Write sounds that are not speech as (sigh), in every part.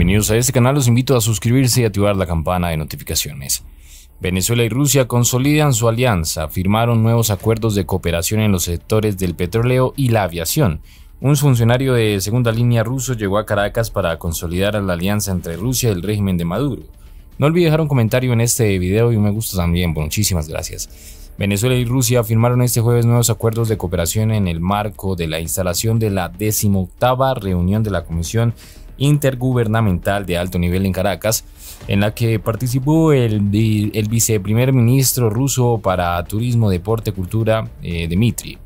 Bienvenidos a este canal, los invito a suscribirse y activar la campana de notificaciones. Venezuela y Rusia consolidan su alianza, firmaron nuevos acuerdos de cooperación en los sectores del petróleo y la aviación. Un funcionario de segunda línea ruso llegó a Caracas para consolidar la alianza entre Rusia y el régimen de Maduro. No olvide dejar un comentario en este video y un me gusta también, muchísimas gracias. Venezuela y Rusia firmaron este jueves nuevos acuerdos de cooperación en el marco de la instalación de la decimoctava reunión de la Comisión intergubernamental de alto nivel en Caracas, en la que participó el, viceprimer ministro ruso para Turismo, Deporte, Cultura, Dmitri. Eh, Dmitry.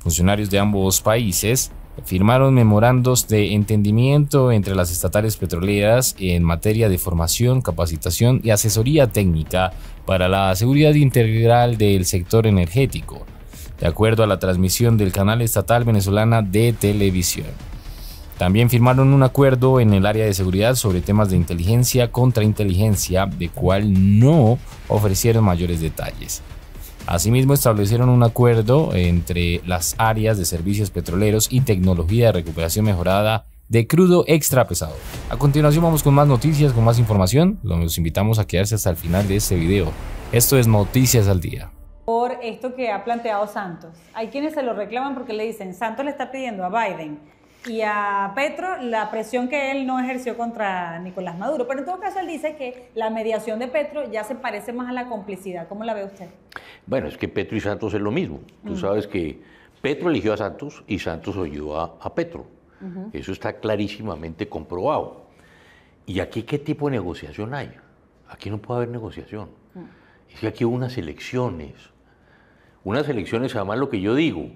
Funcionarios de ambos países firmaron memorandos de entendimiento entre las estatales petroleras en materia de formación, capacitación y asesoría técnica para la seguridad integral del sector energético, de acuerdo a la transmisión del canal estatal venezolana de televisión. También firmaron un acuerdo en el área de seguridad sobre temas de inteligencia contra inteligencia, de cual no ofrecieron mayores detalles. Asimismo, establecieron un acuerdo entre las áreas de servicios petroleros y tecnología de recuperación mejorada de crudo extra pesado. A continuación vamos con más noticias, con más información. Los invitamos a quedarse hasta el final de este video. Esto es Noticias al Día. Por esto que ha planteado Santos. Hay quienes se lo reclaman porque le dicen, Santos le está pidiendo a Biden y a Petro la presión que él no ejerció contra Nicolás Maduro. Pero en todo caso, él dice que la mediación de Petro ya se parece más a la complicidad. ¿Cómo la ve usted? Bueno, es que Petro y Santos es lo mismo. Tú mm. sabes que Petro eligió a Santos y Santos oyó a, Petro. Eso está clarísimamente comprobado. ¿Y aquí qué tipo de negociación hay? Aquí no puede haber negociación. Mm. Es que aquí hubo unas elecciones. Unas elecciones, además, lo que yo digo,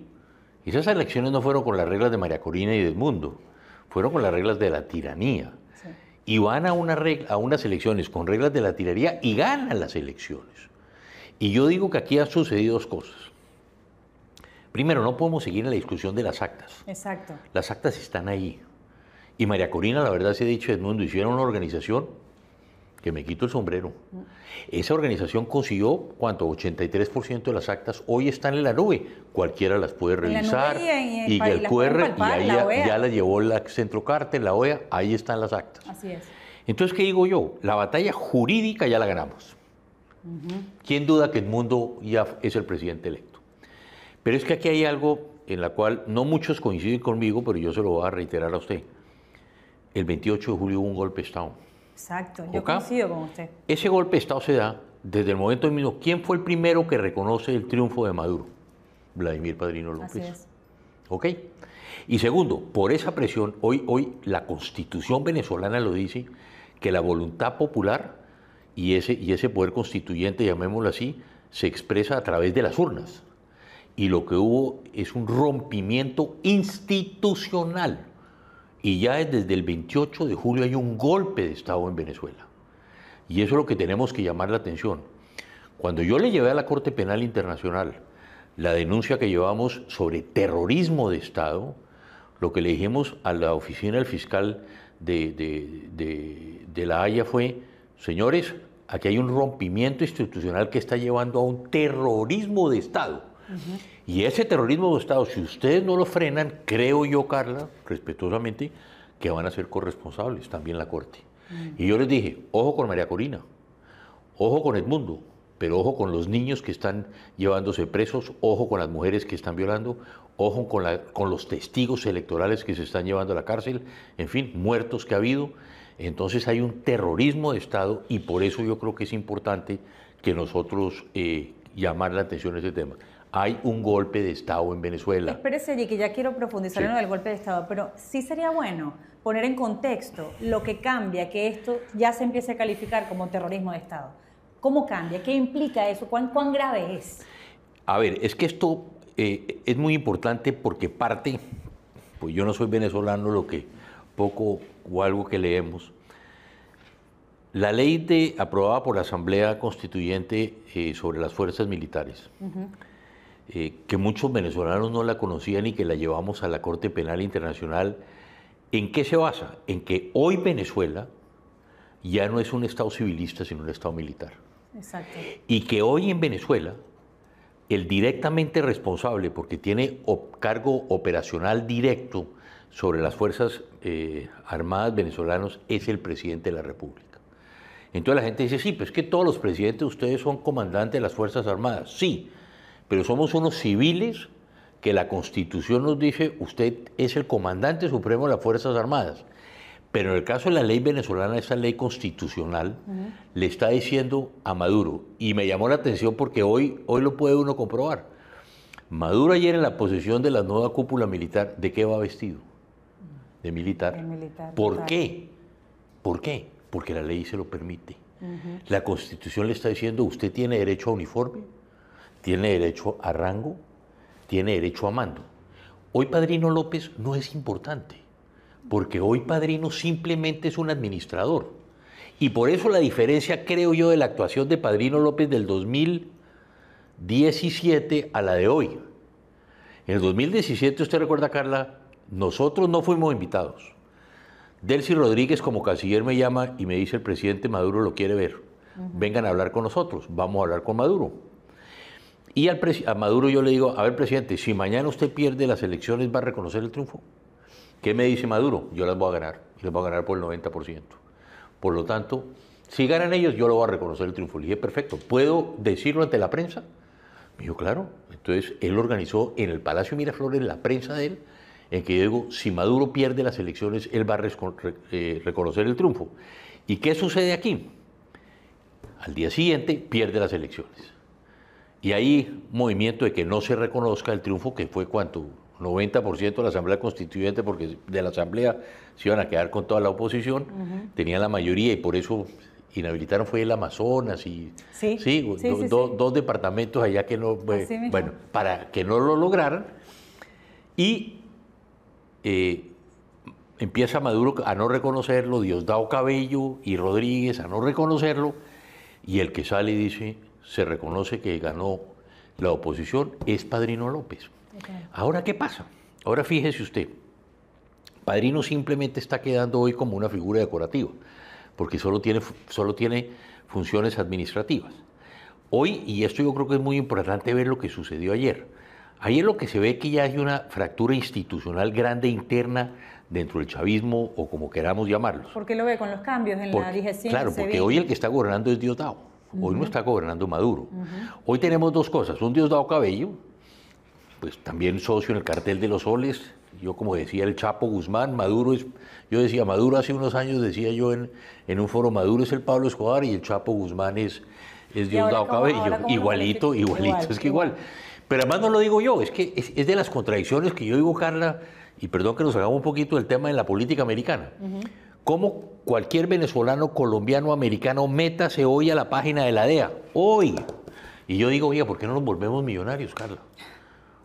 y Esas elecciones no fueron con las reglas de María Corina y del mundo, fueron con las reglas de la tiranía. Y van a, unas elecciones con reglas de la tiranía y ganan las elecciones. Y yo digo que aquí han sucedido dos cosas. Primero, no podemos seguir en la discusión de las actas. Exacto. Las actas están ahí. Y María Corina, la verdad se ha dicho, Edmundo, hicieron una organización que me quito el sombrero. Esa organización consiguió, ¿cuánto? 83% de las actas hoy están en la nube. Cualquiera las puede revisar. y, el, QR, y ahí ya, e las llevó el Centro la OEA, ahí están las actas. Así es. Entonces, ¿qué digo yo? La batalla jurídica ya la ganamos. ¿Quién duda que el mundo ya es el presidente electo? Pero es que aquí hay algo en la cual no muchos coinciden conmigo, pero yo se lo voy a reiterar a usted. El 28 de julio hubo un golpe de Estado Exacto, yo coincido con usted. Ese golpe de Estado se da desde el momento mismo. ¿Quién fue el primero que reconoce el triunfo de Maduro? Vladimir Padrino López. ¿Ok? Y segundo, por esa presión, hoy, hoy la constitución venezolana lo dice, que la voluntad popular y ese, y ese poder constituyente, llamémoslo así, se expresa a través de las urnas. Y lo que hubo es un rompimiento institucional y ya desde el 28 de julio hay un golpe de Estado en Venezuela. Y eso es lo que tenemos que llamar la atención. Cuando yo le llevé a la Corte Penal Internacional la denuncia que llevamos sobre terrorismo de Estado, lo que le dijimos a la oficina del fiscal de, La Haya fue, señores, aquí hay un rompimiento institucional que está llevando a un terrorismo de Estado. Y ese terrorismo de Estado, si ustedes no lo frenan, creo yo, Carla, respetuosamente, que van a ser corresponsables también la Corte. Mm. Y yo les dije, ojo con María Corina, ojo con Edmundo, pero ojo con los niños que están llevándose presos, ojo con las mujeres que están violando, ojo con, los testigos electorales que se están llevando a la cárcel, en fin, muertos que ha habido. Entonces hay un terrorismo de Estado y por eso yo creo que es importante que nosotros eh, llamar la atención a ese tema. Hay un golpe de Estado en Venezuela. Espérese allí, que ya quiero profundizar en en el golpe de Estado, pero sí sería bueno poner en contexto lo que cambia, que esto ya se empiece a calificar como terrorismo de Estado. ¿Cómo cambia? ¿Qué implica eso? ¿Cuán, cuán grave es? A ver, es que esto eh, es muy importante porque parte, pues yo no soy venezolano, lo que poco o algo que leemos, la ley de, aprobada por la Asamblea Constituyente eh, sobre las fuerzas militares, eh, que muchos venezolanos no la conocían y que la llevamos a la Corte Penal Internacional, ¿en qué se basa? En que hoy Venezuela ya no es un Estado civilista, sino un Estado militar. Exacto. Y que hoy en Venezuela el directamente responsable, porque tiene cargo operacional directo sobre las Fuerzas eh, Armadas venezolanas, es el presidente de la República. Entonces la gente dice, sí, pues que todos los presidentes ustedes son comandantes de las Fuerzas Armadas. Sí, pero somos unos civiles que la Constitución nos dice, usted es el comandante supremo de las Fuerzas Armadas. Pero en el caso de la ley venezolana, esa ley constitucional, le está diciendo a Maduro, y me llamó la atención porque hoy, hoy lo puede uno comprobar, Maduro ayer en la posición de la nueva cúpula militar, ¿de qué va vestido? De militar. De militar ¿Por qué? ¿Por qué? porque la ley se lo permite. La Constitución le está diciendo, usted tiene derecho a uniforme, tiene derecho a rango, tiene derecho a mando. Hoy Padrino López no es importante, porque hoy Padrino simplemente es un administrador. Y por eso la diferencia, creo yo, de la actuación de Padrino López del 2017 a la de hoy. En el 2017, usted recuerda, Carla, nosotros no fuimos invitados. Delcy Rodríguez como canciller me llama y me dice el presidente Maduro lo quiere ver. Vengan a hablar con nosotros, vamos a hablar con Maduro. Y al a Maduro yo le digo, a ver presidente, si mañana usted pierde las elecciones, ¿va a reconocer el triunfo? ¿Qué me dice Maduro? Yo las voy a ganar, y las voy a ganar por el 90%. Por lo tanto, si ganan ellos, yo lo voy a reconocer el triunfo. Le dije, perfecto, ¿puedo decirlo ante la prensa? Me dijo, claro. Entonces, él organizó en el Palacio Miraflores la prensa de él, en que yo digo, si Maduro pierde las elecciones, él va a eh, reconocer el triunfo. ¿Y qué sucede aquí? Al día siguiente pierde las elecciones. Y ahí movimiento de que no se reconozca el triunfo, que fue cuánto, 90% de la Asamblea Constituyente, porque de la Asamblea se iban a quedar con toda la oposición, tenían la mayoría y por eso inhabilitaron fue el Amazonas y sí, dos departamentos allá que no, bueno, para que no lo lograran. Y eh, empieza Maduro a no reconocerlo, Diosdado Cabello y Rodríguez a no reconocerlo, y el que sale y dice, se reconoce que ganó la oposición, es Padrino López. Ahora, ¿qué pasa? Ahora fíjese usted, Padrino simplemente está quedando hoy como una figura decorativa, porque solo tiene, solo tiene funciones administrativas. Hoy, y esto yo creo que es muy importante ver lo que sucedió ayer, Ahí es lo que se ve que ya hay una fractura institucional grande interna dentro del chavismo o como queramos llamarlo Porque lo ve con los cambios en la digestión? Claro, porque hoy el que está gobernando es Diosdado. Hoy no está gobernando Maduro. Hoy tenemos dos cosas. Un Diosdado Cabello, pues también socio en el cartel de los soles. Yo como decía el Chapo Guzmán, Maduro es, yo decía Maduro hace unos años, decía yo en, un foro, Maduro es el Pablo Escobar y el Chapo Guzmán es, es Diosdado Cabello. Igualito, igualito, es que igual. Pero además no lo digo yo, es que es, de las contradicciones que yo digo, Carla, y perdón que nos hagamos un poquito del tema de la política americana. ¿Cómo cualquier venezolano, colombiano, americano, métase hoy a la página de la DEA? Hoy. Y yo digo, oye, ¿por qué no nos volvemos millonarios, Carla?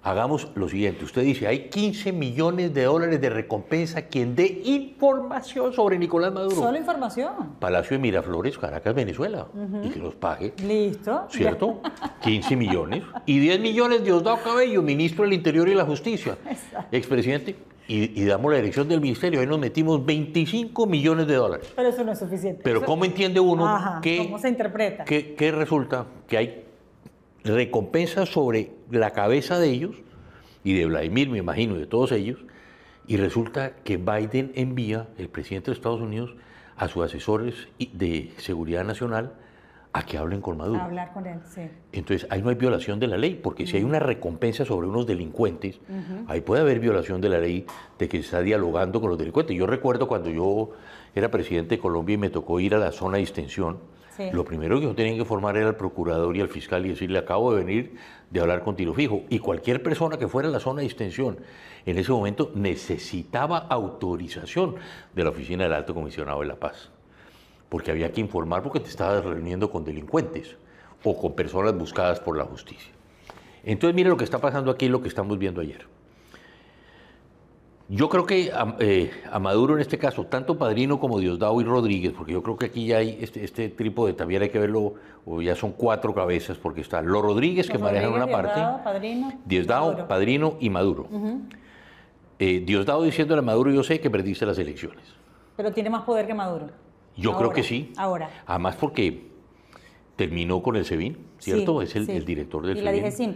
Hagamos lo siguiente, usted dice, hay 15 millones de dólares de recompensa quien dé información sobre Nicolás Maduro. Solo información. Palacio de Miraflores, Caracas, Venezuela. Y que los pague. Listo. ¿Cierto? 15 (laughs) millones. Y 10 millones de Diosdado Cabello, ministro del Interior y la Justicia. Exacto. Expresidente. Y, damos la dirección del ministerio, ahí nos metimos 25 millones de dólares. Pero eso no es suficiente. Pero ¿cómo entiende uno ¿Cómo se interpreta? ¿Qué resulta que hay recompensa sobre la cabeza de ellos y de Vladimir, me imagino, y de todos ellos, y resulta que Biden envía, el presidente de Estados Unidos, a sus asesores de seguridad nacional a que hablen con Maduro. A hablar con él, sí. Entonces, ahí no hay violación de la ley, porque si hay una recompensa sobre unos delincuentes, ahí puede haber violación de la ley de que se está dialogando con los delincuentes. Yo recuerdo cuando yo era presidente de Colombia y me tocó ir a la zona de extensión, lo primero que yo tenía que formar era al procurador y al fiscal y decirle, acabo de venir de hablar con tiro fijo. Y cualquier persona que fuera en la zona de extensión en ese momento necesitaba autorización de la oficina del alto comisionado de la paz. Porque había que informar porque te estabas reuniendo con delincuentes o con personas buscadas por la justicia. Entonces, mire lo que está pasando aquí, lo que estamos viendo ayer. Yo creo que eh, a, Maduro en este caso, tanto Padrino como Diosdado y Rodríguez, porque yo creo que aquí ya hay este, este de, también hay que verlo, o ya son cuatro cabezas, porque están los Rodríguez que manejan una Diosdado, parte, Padrino, Diosdado, Padrino y Maduro. Eh, Diosdado diciéndole a Maduro, yo sé que perdiste las elecciones. Pero tiene más poder que Maduro. Yo creo que sí. Ahora. Además porque terminó con el SEBIN, ¿cierto? es el, director del y Y la sin...